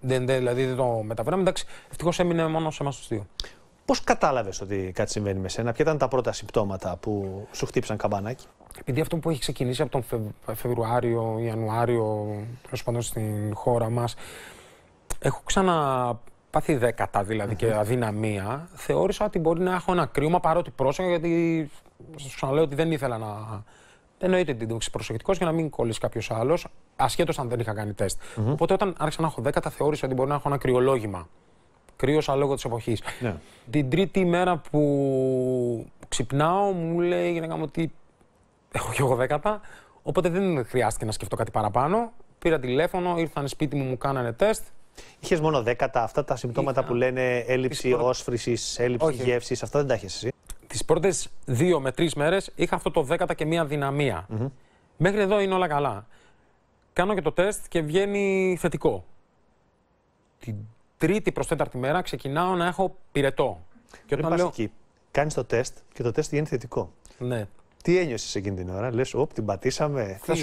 Δεν, δεν, δηλαδή δεν το μεταφέραμε. Εντάξει, ευτυχώς έμεινε μόνος σε εμάς τους δύο. Πώς κατάλαβες ότι κάτι συμβαίνει με σένα, Ποια ήταν τα πρώτα συμπτώματα που σου χτύπησαν καμπανάκι. Επειδή αυτό που έχει ξεκινήσει από τον Φεβρουάριο Φεβρουάριο, Ιανουάριο, τέλος πάντων στην χώρα μας, έχω ξανα πάθει δέκατα δηλαδή mm-hmm. και αδυναμία, θεώρησα ότι μπορεί να έχω ένα κρύωμα παρότι πρόσεχα γιατί σας ξαναλέω ότι δεν ήθελα να εννοείται την ήταν προσεκτικό για να μην κολλήσει κάποιος άλλος, ασχέτως αν δεν είχα κάνει τεστ. Οπότε όταν άρχισα να έχω 10, τα θεώρησα ότι μπορεί να έχω ένα κρυολόγημα. Κρύωσα λόγω της εποχής. Yeah. Ναι. Την τρίτη μέρα που ξυπνάω, μου λέει η γυναίκα μου ότι έχω κι εγώ δέκατα. Οπότε δεν χρειάστηκε να σκεφτώ κάτι παραπάνω. Πήρα τηλέφωνο, ήρθαν σπίτι μου, μου κάνανε τεστ. Είχες μόνο δέκατα. Αυτά τα συμπτώματα που λένε έλλειψη όσφρησης, έλλειψη γεύσης, αυτά δεν τα έχει εσύ τις πρώτες δύο με τρεις μέρες είχα αυτό το δέκατα και μία δυναμία. Μέχρι εδώ είναι όλα καλά. Κάνω και το τεστ και βγαίνει θετικό. Την τρίτη προς τέταρτη μέρα ξεκινάω να έχω πυρετό. Και όταν λέω... εκεί, κάνεις το τεστ και το τεστ βγαίνει θετικό. Ναι. Τι ένιωσες εκείνη την ώρα, λες, Ωπ, την πατήσαμε. Θα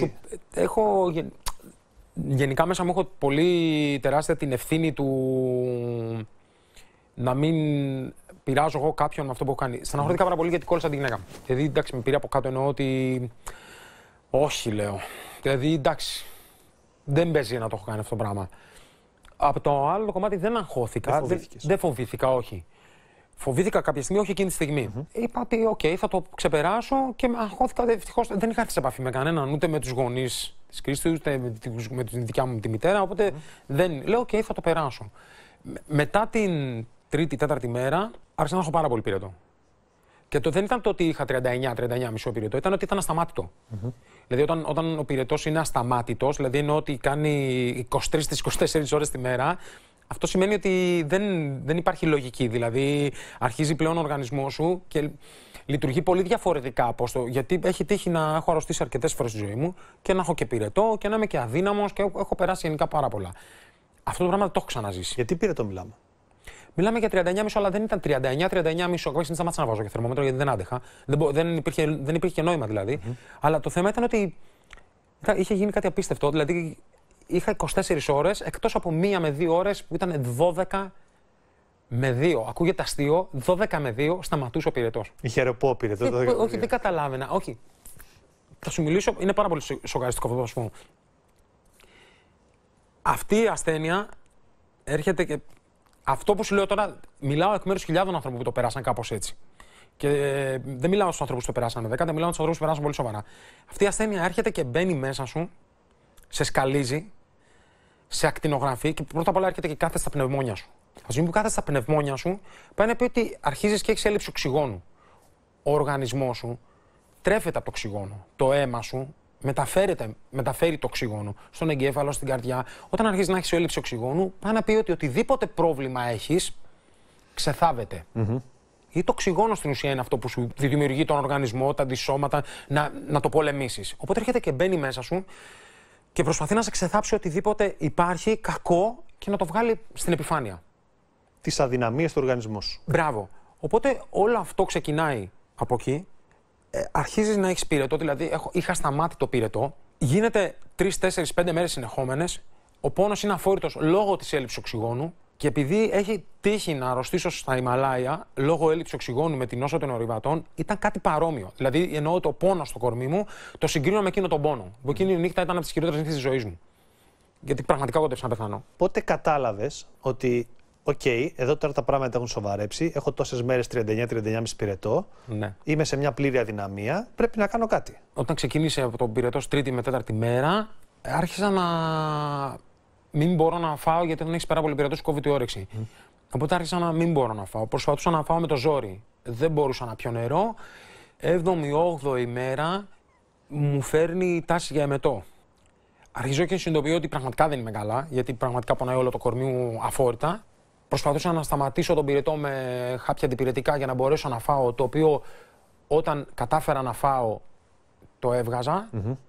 Έχω. Γενικά μέσα μου έχω πολύ τεράστια την ευθύνη του να μην πειράζω εγώ κάποιον με αυτό που έχω κάνει. Στεναχωρήθηκα πάρα πολύ γιατί κόλλησα τη γυναίκα μου. Δηλαδή, εντάξει, με πήρε από κάτω εννοώ ότι. Όχι, λέω. Δηλαδή, εντάξει. Δεν παίζει να το έχω κάνει αυτό το πράγμα. Από το άλλο κομμάτι δεν αγχώθηκα. Δεν, δεν φοβήθηκα, όχι. Φοβήθηκα κάποια στιγμή, όχι εκείνη τη στιγμή. Mm -hmm. Είπα ότι, οκ, okay, θα το ξεπεράσω και αγχώθηκα. Ευτυχώς δεν είχα έρθει σε επαφή με κανέναν, ούτε με τους γονείς της Κρίστης, ούτε με, τη με δικιά μου τη μητέρα. Οπότε mm -hmm. δεν. Λέω, οκ, okay, θα το περάσω. μετά την τρίτη, τέταρτη μέρα, άρχισα να έχω πάρα πολύ πυρετό. Και το δεν ήταν το ότι είχα 39-39 μισό πυρετό, ήταν ότι ήταν ασταμάτητο. Mm -hmm. Δηλαδή, όταν, όταν ο πυρετός είναι ασταμάτητος, δηλαδή είναι ότι κάνει 23-24 ώρες τη μέρα, αυτό σημαίνει ότι δεν, δεν υπάρχει λογική. Δηλαδή, αρχίζει πλέον ο οργανισμός σου και λειτουργεί πολύ διαφορετικά από Γιατί έχει τύχει να έχω αρρωστήσει αρκετές φορές στη ζωή μου και να έχω και πυρετό και να είμαι και αδύναμος και έχω περάσει γενικά πάρα πολλά. Αυτό το πράγμα το έχω ξαναζήσει. Γιατί πυρετό μιλάμε. Μιλάμε για 39,5, αλλά δεν ήταν 39, 39,5. Κάποια δεν σταμάτησα να βάζω και θερμόμετρο γιατί δεν άντεχα. Δεν, δεν, υπήρχε, δεν υπήρχε νόημα δηλαδή. Αλλά το θέμα ήταν ότι είχε γίνει κάτι απίστευτο. Δηλαδή είχα 24 ώρες, εκτός από μία με δύο ώρες που ήταν 12 με 2. Ακούγεται αστείο, 12 με 2 σταματούσε ο πυρετός. Είχε ρεπό πυρετός. Ε, όχι, δεν καταλάβαινα. Όχι. Θα σου μιλήσω, είναι πάρα πολύ σοκαριστικό αυτό που πούμε Αυτή η ασθένεια έρχεται και αυτό που σου λέω τώρα, μιλάω εκ μέρους χιλιάδων ανθρώπων που το περάσαν κάπως έτσι. Και ε, δεν μιλάω στους ανθρώπους που το περάσαν 10, δεν μιλάω στους ανθρώπους που το περάσαν πολύ σοβαρά. Αυτή η ασθένεια έρχεται και μπαίνει μέσα σου, σε σκαλίζει, σε ακτινογραφεί και πρώτα απ' όλα έρχεται και κάθεται στα πνευμόνια σου. Ας δούμε που κάθεται στα πνευμόνια σου, πάει να πει ότι αρχίζεις και έχεις έλλειψη οξυγόνου. Ο οργανισμός σου τρέφεται από το οξυγόνο. Το αίμα σου, μεταφέρεται, μεταφέρει το οξυγόνο στον εγκέφαλο, στην καρδιά. Όταν αρχίζει να έχεις έλλειψη οξυγόνου, πάει να πει ότι οτιδήποτε πρόβλημα έχεις, ξεθάβεται. Mm Ή το οξυγόνο στην ουσία είναι αυτό που σου δημιουργεί τον οργανισμό, τα αντισώματα, να, να το πολεμήσεις. Οπότε έρχεται και μπαίνει μέσα σου και προσπαθεί να σε ξεθάψει οτιδήποτε υπάρχει κακό και να το βγάλει στην επιφάνεια. Τις αδυναμίες του οργανισμού σου. Μπράβο. Οπότε όλο αυτό ξεκινάει από εκεί ε, αρχίζεις να έχεις πυρετό, δηλαδή έχω, είχα σταμάτη το πυρετό, γίνεται 3, 4, 5 μέρες συνεχόμενες. Ο πόνος είναι αφόρητος λόγω της έλλειψης οξυγόνου και επειδή έχει τύχει να αρρωστήσω στα Ιμαλάια λόγω έλλειψης οξυγόνου με την όσο των ορειβατών, ήταν κάτι παρόμοιο. Δηλαδή, εννοώ το πόνο στο κορμί μου, το συγκρίνω με εκείνο τον πόνο. Που εκείνη η νύχτα ήταν από τις χειρότερες νύχτες της ζωής μου. Γιατί πραγματικά να πεθάνω. Πότε κατάλαβες ότι Οκ, okay, εδώ τώρα τα πράγματα έχουν σοβαρέψει. Έχω τόσες μέρες 39-39,5 πυρετό. Ναι. Είμαι σε μια πλήρη αδυναμία. Πρέπει να κάνω κάτι. Όταν ξεκίνησε από τον πυρετό τρίτη με τέταρτη μέρα, άρχισα να μην μπορώ να φάω γιατί δεν έχεις πάρα πολύ πυρετό, κόβει τη όρεξη. Mm. Οπότε άρχισα να μην μπορώ να φάω. Προσπαθούσα να φάω με το ζόρι. Δεν μπορούσα να πιω νερό. 7η-8η μέρα μου φέρνει τάση για εμετό. Αρχίζω και συνειδητοποιώ ότι πραγματικά δεν είμαι καλά, γιατί πραγματικά πονάει όλο το κορμί μου Προσπαθούσα να σταματήσω τον πυρετό με χάπια αντιπυρετικά για να μπορέσω να φάω, το οποίο όταν κατάφερα να φάω το έβγαζα.